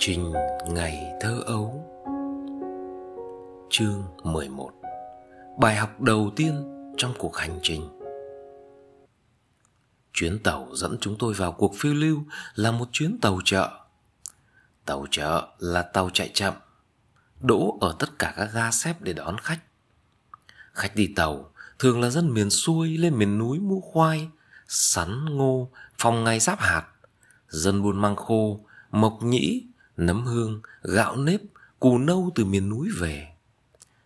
trình ngày thơ ấu Chương 11 Bài học đầu tiên trong cuộc hành trình Chuyến tàu dẫn chúng tôi vào cuộc phiêu lưu là một chuyến tàu chợ Tàu chợ là tàu chạy chậm Đỗ ở tất cả các ga xếp để đón khách Khách đi tàu thường là dân miền xuôi lên miền núi mua khoai Sắn, ngô, phòng ngày giáp hạt Dân buôn măng khô, mộc nhĩ nấm hương, gạo nếp, cù nâu từ miền núi về.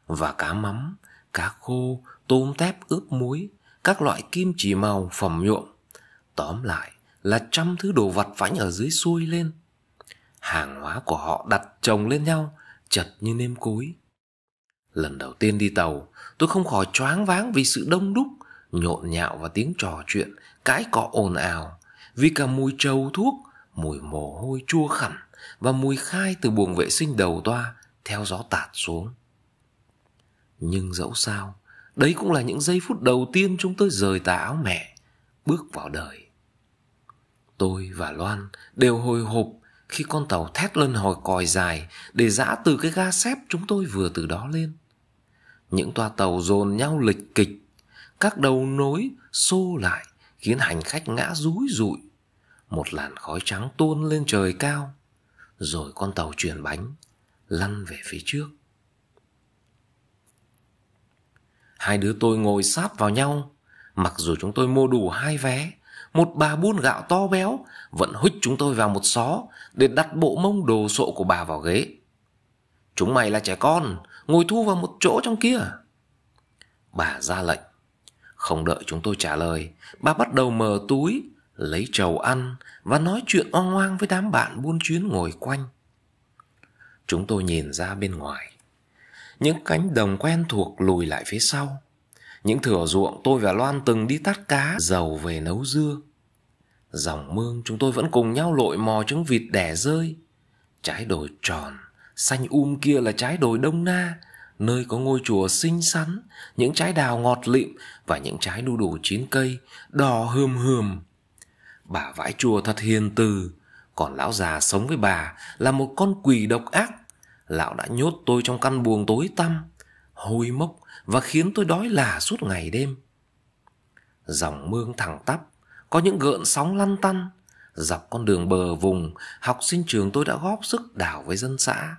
Và cá mắm, cá khô, tôm tép ướp muối, các loại kim chỉ màu phẩm nhuộm. Tóm lại là trăm thứ đồ vặt vãnh ở dưới xuôi lên. Hàng hóa của họ đặt chồng lên nhau, chật như nêm cối. Lần đầu tiên đi tàu, tôi không khỏi choáng váng vì sự đông đúc, nhộn nhạo và tiếng trò chuyện, cãi cọ ồn ào. Vì cả mùi trầu thuốc, mùi mồ hôi chua khẳn và mùi khai từ buồng vệ sinh đầu toa theo gió tạt xuống. Nhưng dẫu sao, đấy cũng là những giây phút đầu tiên chúng tôi rời tà áo mẹ, bước vào đời. Tôi và Loan đều hồi hộp khi con tàu thét lên hồi còi dài để dã từ cái ga xếp chúng tôi vừa từ đó lên. Những toa tàu dồn nhau lịch kịch, các đầu nối xô lại khiến hành khách ngã rúi rụi một làn khói trắng tuôn lên trời cao rồi con tàu chuyển bánh lăn về phía trước hai đứa tôi ngồi sát vào nhau mặc dù chúng tôi mua đủ hai vé một bà buôn gạo to béo vẫn huých chúng tôi vào một xó để đặt bộ mông đồ sộ của bà vào ghế chúng mày là trẻ con ngồi thu vào một chỗ trong kia bà ra lệnh không đợi chúng tôi trả lời bà bắt đầu mở túi lấy trầu ăn và nói chuyện oang oang với đám bạn buôn chuyến ngồi quanh. Chúng tôi nhìn ra bên ngoài. Những cánh đồng quen thuộc lùi lại phía sau. Những thửa ruộng tôi và Loan từng đi tát cá, dầu về nấu dưa. Dòng mương chúng tôi vẫn cùng nhau lội mò trứng vịt đẻ rơi. Trái đồi tròn, xanh um kia là trái đồi Đông Na, nơi có ngôi chùa xinh xắn, những trái đào ngọt lịm và những trái đu đủ chín cây, đỏ hươm hươm Bà vãi chùa thật hiền từ Còn lão già sống với bà Là một con quỷ độc ác Lão đã nhốt tôi trong căn buồng tối tăm Hôi mốc Và khiến tôi đói lả suốt ngày đêm Dòng mương thẳng tắp Có những gợn sóng lăn tăn Dọc con đường bờ vùng Học sinh trường tôi đã góp sức đào với dân xã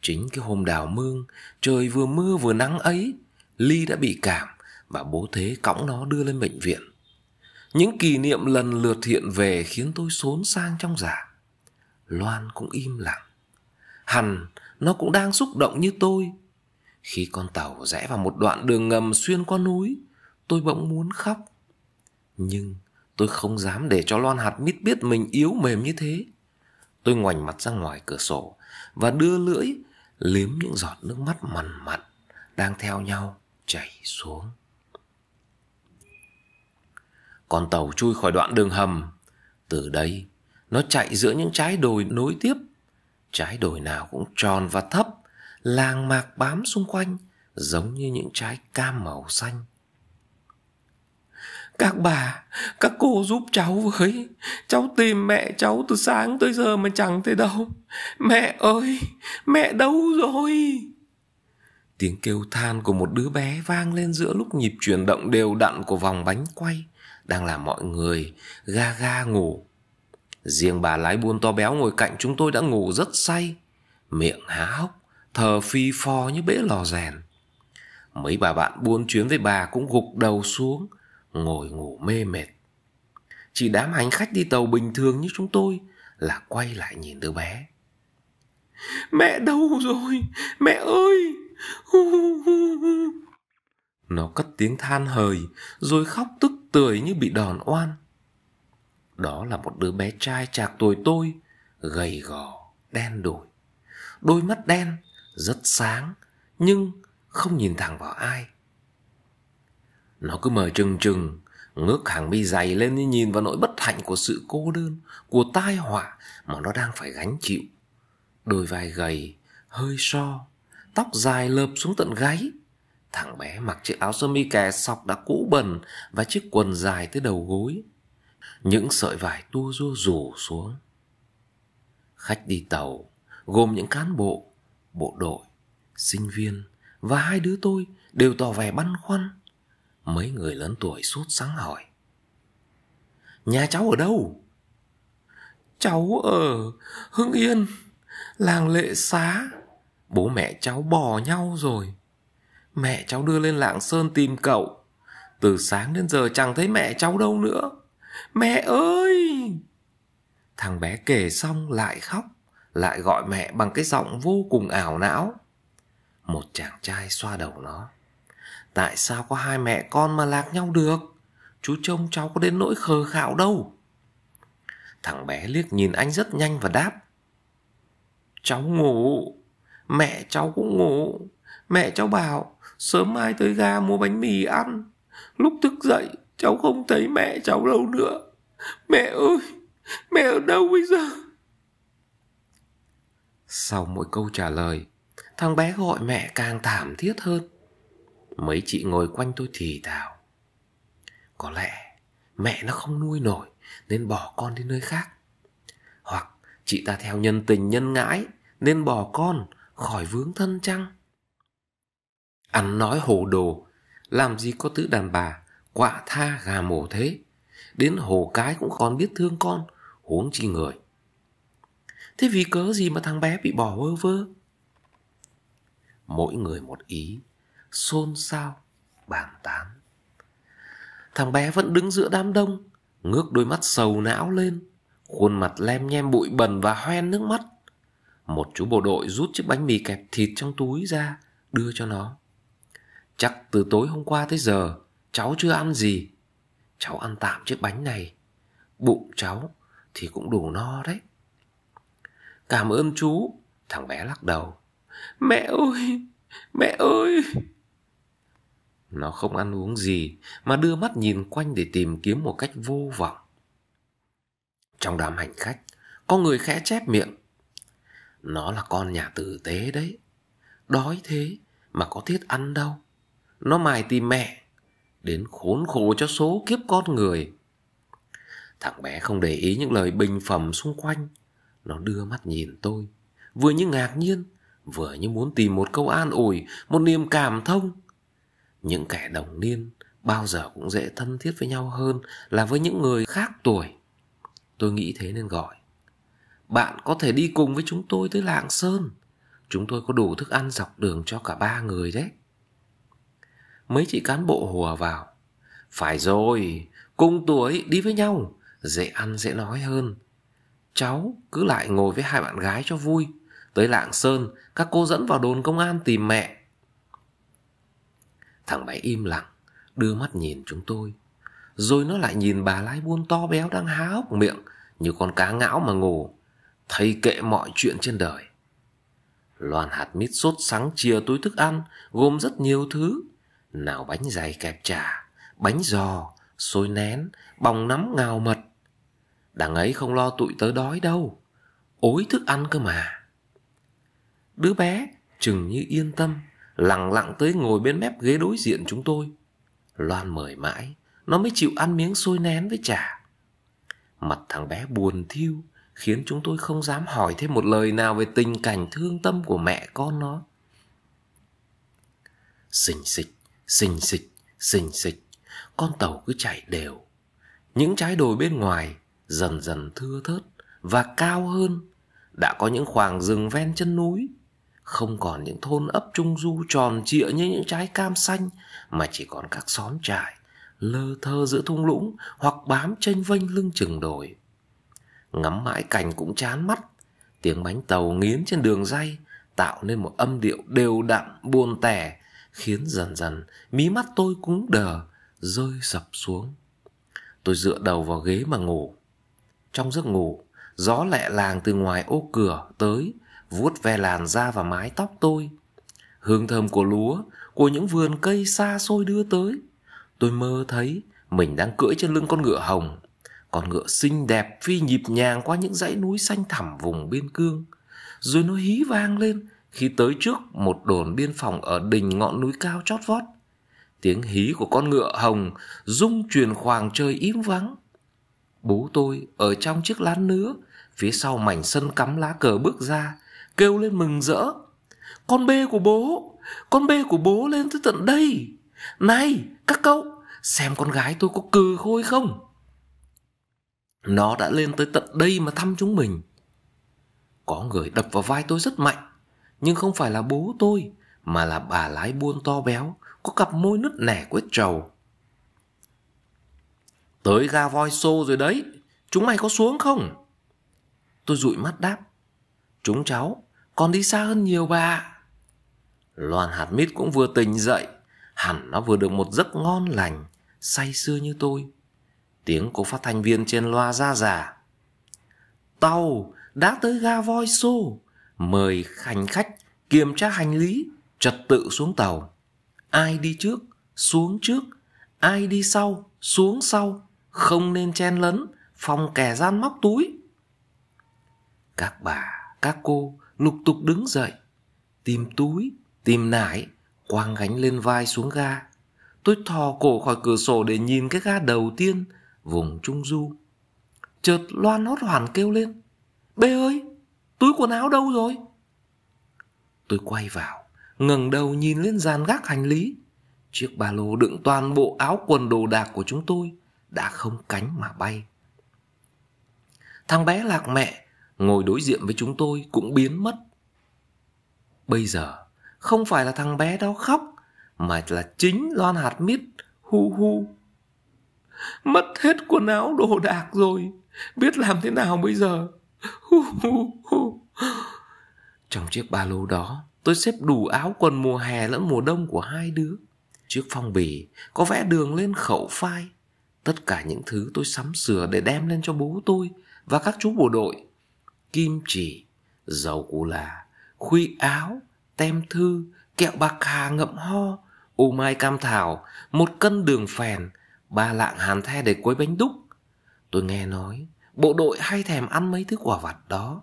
Chính cái hôm đào mương Trời vừa mưa vừa nắng ấy Ly đã bị cảm Và bố thế cõng nó đưa lên bệnh viện những kỷ niệm lần lượt hiện về khiến tôi xốn sang trong giả. Dạ. Loan cũng im lặng. Hẳn nó cũng đang xúc động như tôi. Khi con tàu rẽ vào một đoạn đường ngầm xuyên qua núi, tôi bỗng muốn khóc. Nhưng tôi không dám để cho Loan hạt mít biết mình yếu mềm như thế. Tôi ngoảnh mặt ra ngoài cửa sổ và đưa lưỡi liếm những giọt nước mắt mằn mặn đang theo nhau chảy xuống. Con tàu chui khỏi đoạn đường hầm. Từ đây, nó chạy giữa những trái đồi nối tiếp. Trái đồi nào cũng tròn và thấp, làng mạc bám xung quanh, giống như những trái cam màu xanh. Các bà, các cô giúp cháu với. Cháu tìm mẹ cháu từ sáng tới giờ mà chẳng thấy đâu. Mẹ ơi, mẹ đâu rồi? Tiếng kêu than của một đứa bé vang lên giữa lúc nhịp chuyển động đều đặn của vòng bánh quay đang làm mọi người ga ga ngủ. Riêng bà lái buôn to béo ngồi cạnh chúng tôi đã ngủ rất say, miệng há hốc, thờ phi phò như bể lò rèn. Mấy bà bạn buôn chuyến với bà cũng gục đầu xuống, ngồi ngủ mê mệt. Chỉ đám hành khách đi tàu bình thường như chúng tôi là quay lại nhìn đứa bé. Mẹ đâu rồi? Mẹ ơi! Nó cất tiếng than hời Rồi khóc tức tưởi như bị đòn oan Đó là một đứa bé trai chạc tuổi tôi Gầy gò, đen đùi, Đôi mắt đen, rất sáng Nhưng không nhìn thẳng vào ai Nó cứ mờ trừng trừng Ngước hàng mi dày lên nhìn vào nỗi bất hạnh của sự cô đơn Của tai họa mà nó đang phải gánh chịu Đôi vai gầy, hơi so Tóc dài lợp xuống tận gáy Thằng bé mặc chiếc áo sơ mi kè sọc đã cũ bẩn và chiếc quần dài tới đầu gối. Những sợi vải tua rua rủ xuống. Khách đi tàu gồm những cán bộ, bộ đội, sinh viên và hai đứa tôi đều tỏ vẻ băn khoăn. Mấy người lớn tuổi sốt sáng hỏi. Nhà cháu ở đâu? Cháu ở Hưng Yên, làng Lệ Xá. Bố mẹ cháu bỏ nhau rồi Mẹ cháu đưa lên lạng sơn tìm cậu. Từ sáng đến giờ chẳng thấy mẹ cháu đâu nữa. Mẹ ơi! Thằng bé kể xong lại khóc, lại gọi mẹ bằng cái giọng vô cùng ảo não. Một chàng trai xoa đầu nó. Tại sao có hai mẹ con mà lạc nhau được? Chú trông cháu có đến nỗi khờ khạo đâu. Thằng bé liếc nhìn anh rất nhanh và đáp. Cháu ngủ, mẹ cháu cũng ngủ. Mẹ cháu bảo sớm mai tới ga mua bánh mì ăn. Lúc thức dậy cháu không thấy mẹ cháu đâu nữa. Mẹ ơi, mẹ ở đâu bây giờ? Sau mỗi câu trả lời, thằng bé gọi mẹ càng thảm thiết hơn. Mấy chị ngồi quanh tôi thì thào. Có lẽ mẹ nó không nuôi nổi nên bỏ con đi nơi khác. Hoặc chị ta theo nhân tình nhân ngãi nên bỏ con khỏi vướng thân chăng? Ăn nói hồ đồ Làm gì có tứ đàn bà Quạ tha gà mổ thế Đến hồ cái cũng còn biết thương con Huống chi người Thế vì cớ gì mà thằng bé bị bỏ vơ vơ Mỗi người một ý Xôn xao Bàn tán Thằng bé vẫn đứng giữa đám đông Ngước đôi mắt sầu não lên Khuôn mặt lem nhem bụi bẩn và hoen nước mắt Một chú bộ đội rút chiếc bánh mì kẹp thịt trong túi ra Đưa cho nó Chắc từ tối hôm qua tới giờ cháu chưa ăn gì. Cháu ăn tạm chiếc bánh này. Bụng cháu thì cũng đủ no đấy. Cảm ơn chú, thằng bé lắc đầu. Mẹ ơi, mẹ ơi. Nó không ăn uống gì mà đưa mắt nhìn quanh để tìm kiếm một cách vô vọng. Trong đám hành khách, có người khẽ chép miệng. Nó là con nhà tử tế đấy. Đói thế mà có thiết ăn đâu. Nó mài tìm mẹ Đến khốn khổ cho số kiếp con người Thằng bé không để ý những lời bình phẩm xung quanh Nó đưa mắt nhìn tôi Vừa như ngạc nhiên Vừa như muốn tìm một câu an ủi Một niềm cảm thông Những kẻ đồng niên Bao giờ cũng dễ thân thiết với nhau hơn Là với những người khác tuổi Tôi nghĩ thế nên gọi Bạn có thể đi cùng với chúng tôi tới Lạng Sơn Chúng tôi có đủ thức ăn dọc đường cho cả ba người đấy Mấy chị cán bộ hùa vào Phải rồi Cùng tuổi đi với nhau Dễ ăn dễ nói hơn Cháu cứ lại ngồi với hai bạn gái cho vui Tới Lạng Sơn Các cô dẫn vào đồn công an tìm mẹ Thằng bé im lặng Đưa mắt nhìn chúng tôi Rồi nó lại nhìn bà lái buôn to béo Đang há hốc miệng Như con cá ngão mà ngủ Thầy kệ mọi chuyện trên đời Loàn hạt mít sốt sắng chia túi thức ăn Gồm rất nhiều thứ nào bánh dày kẹp chả Bánh giò Xôi nén Bòng nắm ngào mật Đằng ấy không lo tụi tớ đói đâu Ối thức ăn cơ mà Đứa bé chừng như yên tâm Lặng lặng tới ngồi bên mép ghế đối diện chúng tôi Loan mời mãi Nó mới chịu ăn miếng xôi nén với chả Mặt thằng bé buồn thiêu Khiến chúng tôi không dám hỏi thêm một lời nào Về tình cảnh thương tâm của mẹ con nó Xình xịch Xình xịch, xình xịch, con tàu cứ chạy đều. Những trái đồi bên ngoài dần dần thưa thớt và cao hơn. Đã có những khoảng rừng ven chân núi. Không còn những thôn ấp trung du tròn trịa như những trái cam xanh mà chỉ còn các xóm trại lơ thơ giữa thung lũng hoặc bám chênh vênh lưng chừng đồi. Ngắm mãi cảnh cũng chán mắt, tiếng bánh tàu nghiến trên đường ray tạo nên một âm điệu đều đặn buồn tẻ khiến dần dần mí mắt tôi cũng đờ rơi sập xuống tôi dựa đầu vào ghế mà ngủ trong giấc ngủ gió lẹ làng từ ngoài ô cửa tới vuốt ve làn da và mái tóc tôi hương thơm của lúa của những vườn cây xa xôi đưa tới tôi mơ thấy mình đang cưỡi trên lưng con ngựa hồng con ngựa xinh đẹp phi nhịp nhàng qua những dãy núi xanh thẳm vùng biên cương rồi nó hí vang lên khi tới trước một đồn biên phòng ở đỉnh ngọn núi cao chót vót, tiếng hí của con ngựa hồng rung truyền khoảng trời im vắng. Bố tôi ở trong chiếc lán nứa, phía sau mảnh sân cắm lá cờ bước ra, kêu lên mừng rỡ. Con bê của bố, con bê của bố lên tới tận đây. Này, các cậu, xem con gái tôi có cừ khôi không? Nó đã lên tới tận đây mà thăm chúng mình. Có người đập vào vai tôi rất mạnh nhưng không phải là bố tôi mà là bà lái buôn to béo có cặp môi nứt nẻ quết trầu tới ga voi xô rồi đấy chúng mày có xuống không tôi dụi mắt đáp chúng cháu còn đi xa hơn nhiều bà loan hạt mít cũng vừa tỉnh dậy hẳn nó vừa được một giấc ngon lành say sưa như tôi tiếng cô phát thanh viên trên loa ra già tàu đã tới ga voi xô mời hành khách kiểm tra hành lý, trật tự xuống tàu. Ai đi trước, xuống trước, ai đi sau, xuống sau, không nên chen lấn, phòng kẻ gian móc túi. Các bà, các cô lục tục đứng dậy, tìm túi, tìm nải, quang gánh lên vai xuống ga. Tôi thò cổ khỏi cửa sổ để nhìn cái ga đầu tiên, vùng Trung Du. Chợt loan hốt hoảng kêu lên. Bê ơi, túi quần áo đâu rồi tôi quay vào ngẩng đầu nhìn lên dàn gác hành lý chiếc ba lô đựng toàn bộ áo quần đồ đạc của chúng tôi đã không cánh mà bay thằng bé lạc mẹ ngồi đối diện với chúng tôi cũng biến mất bây giờ không phải là thằng bé đó khóc mà là chính loan hạt mít hu hu mất hết quần áo đồ đạc rồi biết làm thế nào bây giờ hu hu hu Trong chiếc ba lô đó, tôi xếp đủ áo quần mùa hè lẫn mùa đông của hai đứa. Chiếc phong bì có vẽ đường lên khẩu phai. Tất cả những thứ tôi sắm sửa để đem lên cho bố tôi và các chú bộ đội. Kim chỉ, dầu cù là, khuy áo, tem thư, kẹo bạc hà ngậm ho, ô mai cam thảo, một cân đường phèn, ba lạng hàn the để quấy bánh đúc. Tôi nghe nói, bộ đội hay thèm ăn mấy thứ quả vặt đó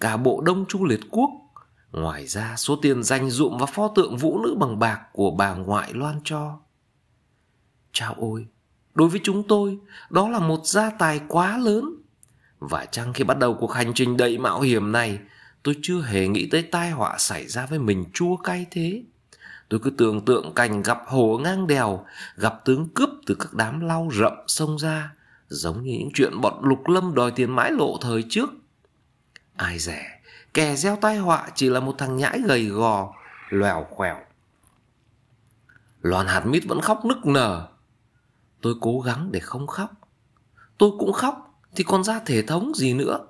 cả bộ Đông Trung Liệt Quốc. Ngoài ra số tiền dành dụm và pho tượng vũ nữ bằng bạc của bà ngoại loan cho. Chào ôi, đối với chúng tôi, đó là một gia tài quá lớn. Và chăng khi bắt đầu cuộc hành trình đầy mạo hiểm này, tôi chưa hề nghĩ tới tai họa xảy ra với mình chua cay thế. Tôi cứ tưởng tượng cảnh gặp hồ ngang đèo, gặp tướng cướp từ các đám lau rậm sông ra, giống như những chuyện bọn lục lâm đòi tiền mãi lộ thời trước. Ai rẻ, kẻ gieo tai họa chỉ là một thằng nhãi gầy gò, lèo quèo. Loan hạt mít vẫn khóc nức nở. Tôi cố gắng để không khóc. Tôi cũng khóc, thì còn ra thể thống gì nữa.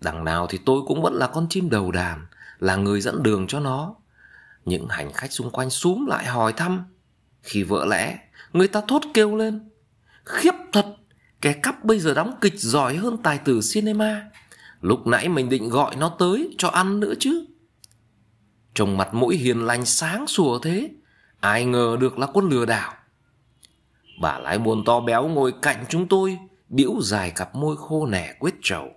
Đằng nào thì tôi cũng vẫn là con chim đầu đàn, là người dẫn đường cho nó. Những hành khách xung quanh súm lại hỏi thăm. Khi vỡ lẽ, người ta thốt kêu lên. Khiếp thật, kẻ cắp bây giờ đóng kịch giỏi hơn tài tử cinema. Lúc nãy mình định gọi nó tới cho ăn nữa chứ. Trông mặt mũi hiền lành sáng sủa thế, ai ngờ được là quân lừa đảo. Bà lái buồn to béo ngồi cạnh chúng tôi, biểu dài cặp môi khô nẻ quyết trầu.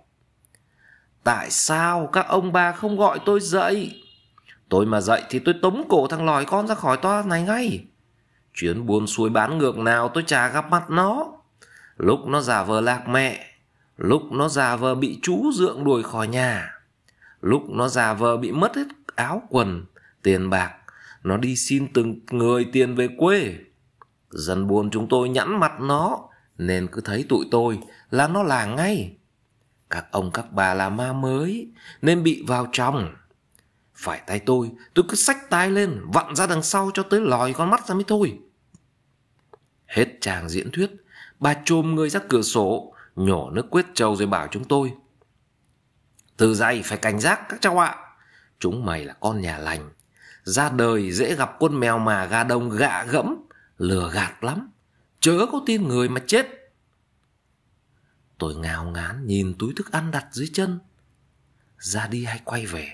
Tại sao các ông bà không gọi tôi dậy? Tôi mà dậy thì tôi tống cổ thằng lòi con ra khỏi toa này ngay. Chuyến buôn xuôi bán ngược nào tôi chả gặp mặt nó. Lúc nó giả vờ lạc mẹ, Lúc nó già vờ bị chú dượng đuổi khỏi nhà. Lúc nó già vờ bị mất hết áo quần, tiền bạc. Nó đi xin từng người tiền về quê. Dân buồn chúng tôi nhẵn mặt nó. Nên cứ thấy tụi tôi là nó là ngay. Các ông các bà là ma mới. Nên bị vào trong. Phải tay tôi, tôi cứ xách tay lên, vặn ra đằng sau cho tới lòi con mắt ra mới thôi. Hết chàng diễn thuyết, bà trồm người ra cửa sổ, nhỏ nước quyết trâu rồi bảo chúng tôi. Từ dày phải cảnh giác các cháu ạ. Chúng mày là con nhà lành. Ra đời dễ gặp quân mèo mà gà đông gạ gẫm, lừa gạt lắm. Chớ có tin người mà chết. Tôi ngào ngán nhìn túi thức ăn đặt dưới chân. Ra đi hay quay về?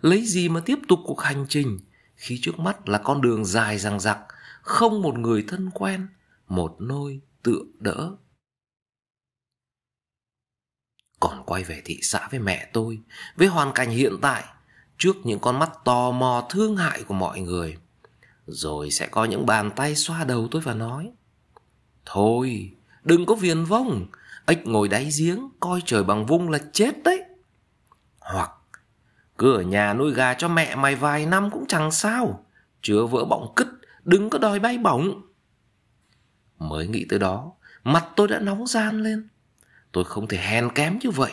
Lấy gì mà tiếp tục cuộc hành trình khi trước mắt là con đường dài rằng rặc, không một người thân quen, một nôi tựa đỡ còn quay về thị xã với mẹ tôi với hoàn cảnh hiện tại trước những con mắt tò mò thương hại của mọi người rồi sẽ có những bàn tay xoa đầu tôi và nói thôi đừng có viền vông ếch ngồi đáy giếng coi trời bằng vung là chết đấy hoặc cứ ở nhà nuôi gà cho mẹ mày vài năm cũng chẳng sao chứa vỡ bọng cứt đừng có đòi bay bổng mới nghĩ tới đó mặt tôi đã nóng gian lên Tôi không thể hèn kém như vậy.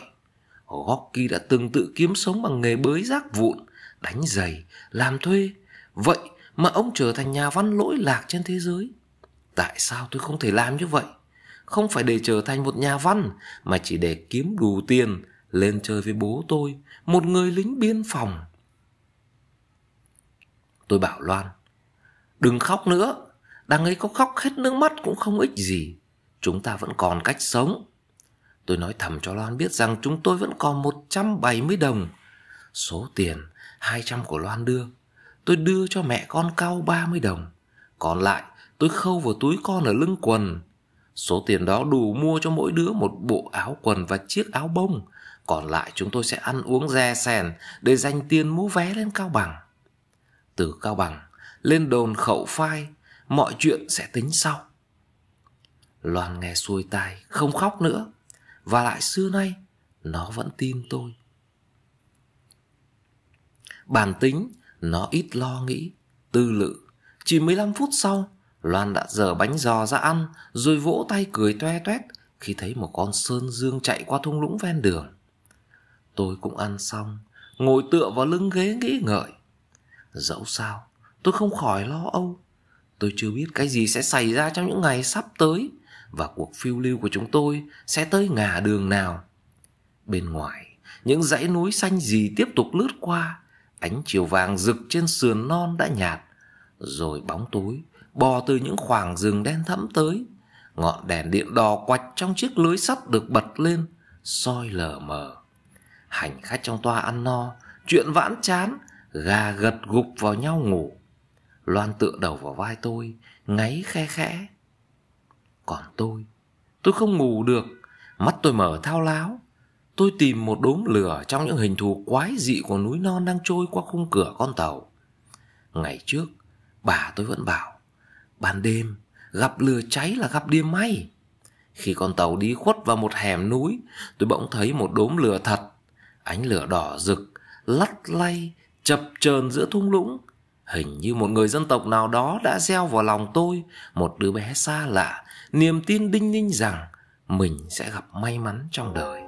Rocky đã từng tự kiếm sống bằng nghề bới rác vụn, đánh giày, làm thuê. Vậy mà ông trở thành nhà văn lỗi lạc trên thế giới. Tại sao tôi không thể làm như vậy? Không phải để trở thành một nhà văn mà chỉ để kiếm đủ tiền lên chơi với bố tôi, một người lính biên phòng. Tôi bảo Loan, đừng khóc nữa, đang ấy có khóc hết nước mắt cũng không ích gì. Chúng ta vẫn còn cách sống. Tôi nói thầm cho Loan biết rằng chúng tôi vẫn còn 170 đồng. Số tiền 200 của Loan đưa. Tôi đưa cho mẹ con cao 30 đồng. Còn lại tôi khâu vào túi con ở lưng quần. Số tiền đó đủ mua cho mỗi đứa một bộ áo quần và chiếc áo bông. Còn lại chúng tôi sẽ ăn uống re sèn để dành tiền mua vé lên Cao Bằng. Từ Cao Bằng lên đồn khẩu phai, mọi chuyện sẽ tính sau. Loan nghe xuôi tai, không khóc nữa và lại xưa nay nó vẫn tin tôi bản tính nó ít lo nghĩ tư lự chỉ 15 phút sau Loan đã dở bánh giò ra ăn Rồi vỗ tay cười toe toét Khi thấy một con sơn dương chạy qua thung lũng ven đường Tôi cũng ăn xong Ngồi tựa vào lưng ghế nghĩ ngợi Dẫu sao Tôi không khỏi lo âu Tôi chưa biết cái gì sẽ xảy ra trong những ngày sắp tới và cuộc phiêu lưu của chúng tôi sẽ tới ngả đường nào. Bên ngoài, những dãy núi xanh gì tiếp tục lướt qua, ánh chiều vàng rực trên sườn non đã nhạt, rồi bóng tối bò từ những khoảng rừng đen thẫm tới, ngọn đèn điện đỏ quạch trong chiếc lưới sắt được bật lên, soi lờ mờ. Hành khách trong toa ăn no, chuyện vãn chán, gà gật gục vào nhau ngủ. Loan tựa đầu vào vai tôi, ngáy khe khẽ. Còn tôi, tôi không ngủ được, mắt tôi mở thao láo. Tôi tìm một đốm lửa trong những hình thù quái dị của núi non đang trôi qua khung cửa con tàu. Ngày trước, bà tôi vẫn bảo, ban đêm gặp lửa cháy là gặp điềm may. Khi con tàu đi khuất vào một hẻm núi, tôi bỗng thấy một đốm lửa thật. Ánh lửa đỏ rực, lắt lay, chập chờn giữa thung lũng. Hình như một người dân tộc nào đó đã gieo vào lòng tôi một đứa bé xa lạ niềm tin đinh ninh rằng mình sẽ gặp may mắn trong đời